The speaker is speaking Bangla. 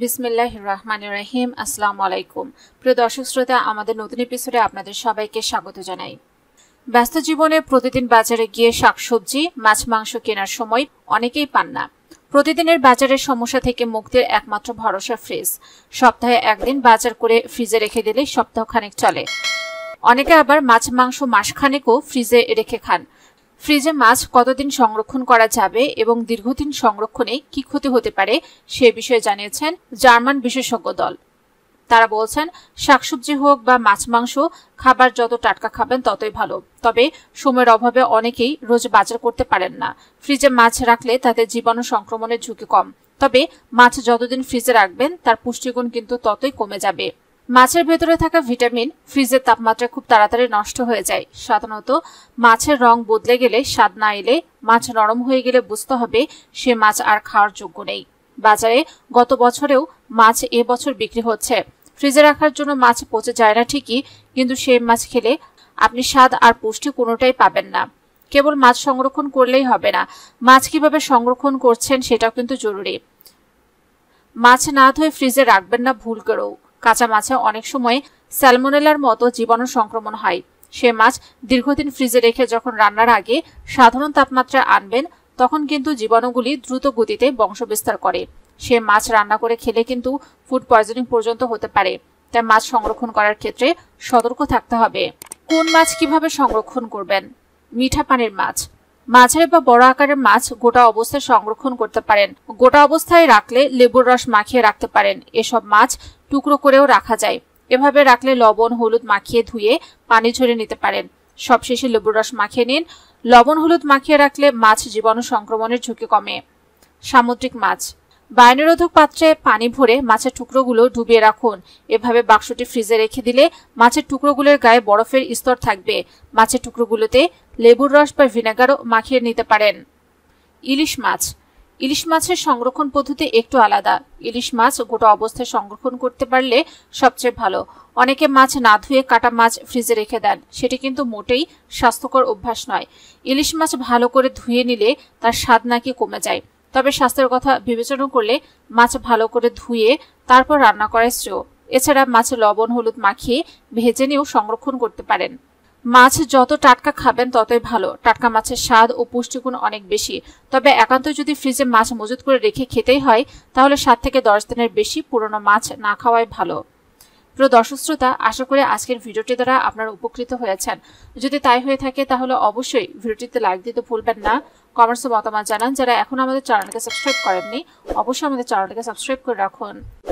বিসমিল্লাহ রহমান রাহিম আসসালাম আলাইকুম প্রিয় দর্শক শ্রোতা আমাদের নতুন এপিসোডে আপনাদের সবাইকে স্বাগত জানাই ব্যস্ত জীবনে প্রতিদিন বাজারে গিয়ে শাকসবজি মাছ মাংস কেনার সময় অনেকেই পান না প্রতিদিনের বাজারের সমস্যা থেকে মুক্তির একমাত্র ভরসা ফ্রিজ সপ্তাহে একদিন বাজার করে ফ্রিজে রেখে দিলে সপ্তাহখানেক চলে অনেকে আবার মাছ মাংস মাসখানেকও ফ্রিজে রেখে খান ফ্রিজে মাছ কতদিন সংরক্ষণ করা যাবে এবং দীর্ঘদিন সংরক্ষণে কি ক্ষতি হতে পারে সে বিষয়ে জানিয়েছেন জার্মান বিশেষজ্ঞ দল তারা বলছেন শাকসবজি হোক বা মাছ মাংস খাবার যত টাটকা খাবেন ততই ভালো তবে সময়ের অভাবে অনেকেই রোজ বাজার করতে পারেন না ফ্রিজে মাছ রাখলে তাতে জীবাণু সংক্রমণের ঝুঁকি কম তবে মাছ যতদিন ফ্রিজে রাখবেন তার পুষ্টিগুণ কিন্তু ততই কমে যাবে মাছের ভেতরে থাকা ভিটামিন ফ্রিজের তাপমাত্রা খুব তাড়াতাড়ি নষ্ট হয়ে যায় সাধারণত মাছের রং বদলে গেলে স্বাদ না এলে মাছ নরম হয়ে গেলে বুঝতে হবে সে মাছ আর খাওয়ার যোগ্য নেই বাজারে গত বছরেও মাছ এ বছর বিক্রি হচ্ছে ফ্রিজে রাখার জন্য মাছ পচে যায় না ঠিকই কিন্তু সে মাছ খেলে আপনি স্বাদ আর পুষ্টি কোনোটাই পাবেন না কেবল মাছ সংরক্ষণ করলেই হবে না মাছ কিভাবে সংরক্ষণ করছেন সেটাও কিন্তু জরুরি মাছ না ধুয়ে ফ্রিজে রাখবেন না ভুল করেও কাঁচা মাছে অনেক সময় স্যালমোনেলার মতো জীবাণু সংক্রমণ হয় সে মাছ দীর্ঘদিন ফ্রিজে রেখে যখন রান্নার আগে সাধারণ তাপমাত্রায় আনবেন তখন কিন্তু জীবাণুগুলি দ্রুত গতিতে বংশবিস্তার করে সে মাছ রান্না করে খেলে কিন্তু ফুড পয়জনিং পর্যন্ত হতে পারে তাই মাছ সংরক্ষণ করার ক্ষেত্রে সতর্ক থাকতে হবে কোন মাছ কিভাবে সংরক্ষণ করবেন মিঠা পানির মাছ মাঝারি বা বড় আকারের মাছ গোটা অবস্থায় সংরক্ষণ করতে পারেন গোটা অবস্থায় রাখলে লেবুর রস মাখিয়ে রাখতে পারেন এসব মাছ টুকরো করেও রাখা যায় এভাবে রাখলে লবণ হলুদ মাখিয়ে ধুয়ে পানি ঝরে নিতে পারেন সবশেষে লেবুর রস মাখিয়ে নিন লবণ হলুদ মাখিয়ে রাখলে মাছ জীবাণু সংক্রমণের ঝুঁকি কমে সামুদ্রিক মাছ বায়নরোধক পাত্রে পানি ভরে মাছের টুকরোগুলো ডুবিয়ে রাখুন এভাবে বাক্সটি ফ্রিজে রেখে দিলে মাছের টুকরোগুলোর গায়ে বরফের স্তর থাকবে মাছের টুকরোগুলোতে লেবুর রস বা ভিনেগারও মাখিয়ে নিতে পারেন ইলিশ মাছ ইলিশ মাছের সংরক্ষণ পদ্ধতি একটু আলাদা ইলিশ মাছ গোটা অবস্থায় সংরক্ষণ করতে পারলে সবচেয়ে ভালো অনেকে মাছ না ধুয়ে কাটা মাছ ফ্রিজে রেখে দেন সেটি কিন্তু মোটেই স্বাস্থ্যকর অভ্যাস নয় ইলিশ মাছ ভালো করে ধুয়ে নিলে তার স্বাদ নাকি কমে যায় তবে স্বাস্থ্যের কথা বিবেচনা করলে মাছ ভালো করে ধুয়ে তারপর রান্না করাই শ্রেয় এছাড়া মাছ লবণ হলুদ মাখিয়ে ভেজে নিয়েও সংরক্ষণ করতে পারেন মাছ যত টাটকা খাবেন ততই ভালো টাটকা মাছের স্বাদ ও পুষ্টিগুণ অনেক বেশি তবে একান্ত যদি ফ্রিজে মাছ মজুত করে রেখে খেতেই হয় তাহলে সাত থেকে দশ দিনের বেশি পুরনো মাছ না খাওয়াই ভালো প্রিয় দর্শক শ্রোতা আশা করি আজকের ভিডিওটি দ্বারা আপনারা উপকৃত হয়েছেন যদি তাই হয়ে থাকে তাহলে অবশ্যই ভিডিওটিতে লাইক দিতে ভুলবেন না কমেন্টসে মতামত জানান যারা এখন আমাদের চ্যানেলকে সাবস্ক্রাইব করেননি অবশ্যই আমাদের চ্যানেলটাকে সাবস্ক্রাইব করে রাখুন